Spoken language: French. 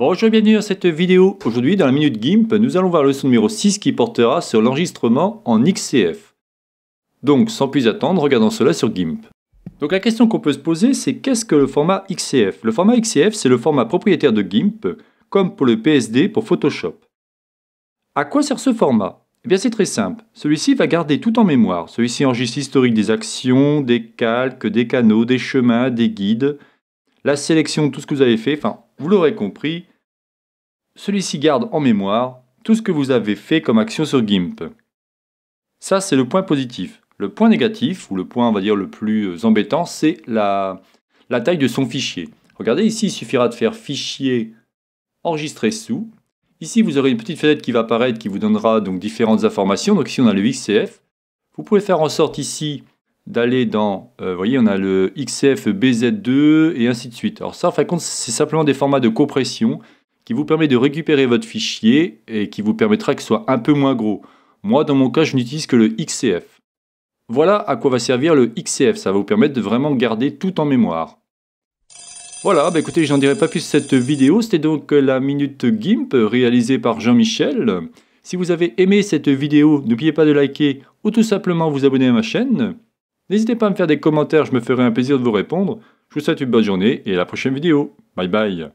Bonjour et bienvenue dans cette vidéo. Aujourd'hui, dans la Minute GIMP, nous allons voir leçon numéro 6 qui portera sur l'enregistrement en XCF. Donc, sans plus attendre, regardons cela sur GIMP. Donc la question qu'on peut se poser, c'est qu'est-ce que le format XCF Le format XCF, c'est le format propriétaire de GIMP, comme pour le PSD pour Photoshop. À quoi sert ce format Eh bien c'est très simple. Celui-ci va garder tout en mémoire. Celui-ci enregistre l'historique des actions, des calques, des canaux, des chemins, des guides, la sélection, tout ce que vous avez fait, enfin vous l'aurez compris, celui-ci garde en mémoire tout ce que vous avez fait comme action sur GIMP. Ça, c'est le point positif. Le point négatif, ou le point, on va dire, le plus euh, embêtant, c'est la, taille de son fichier. Regardez ici, il suffira de faire fichier enregistrer sous. Ici, vous aurez une petite fenêtre qui va apparaître qui vous donnera donc différentes informations. Donc ici, on a le XCF. Vous pouvez faire en sorte ici d'aller dans, euh, vous voyez, on a le XF, BZ2 et ainsi de suite. Alors ça, en fin de compte, c'est simplement des formats de compression qui vous permet de récupérer votre fichier et qui vous permettra que soit un peu moins gros. Moi, dans mon cas, je n'utilise que le XCF. Voilà à quoi va servir le XCF, ça va vous permettre de vraiment garder tout en mémoire. Voilà, écoutez, bah écoutez, j'en dirai pas plus cette vidéo, c'était donc euh, la Minute GIMP euh, réalisée par Jean-Michel. Si vous avez aimé cette vidéo, n'oubliez pas de liker ou tout simplement vous abonner à ma chaîne. N'hésitez pas à me faire des commentaires, je me ferai un plaisir de vous répondre. Je vous souhaite une bonne journée et à la prochaine vidéo. Bye bye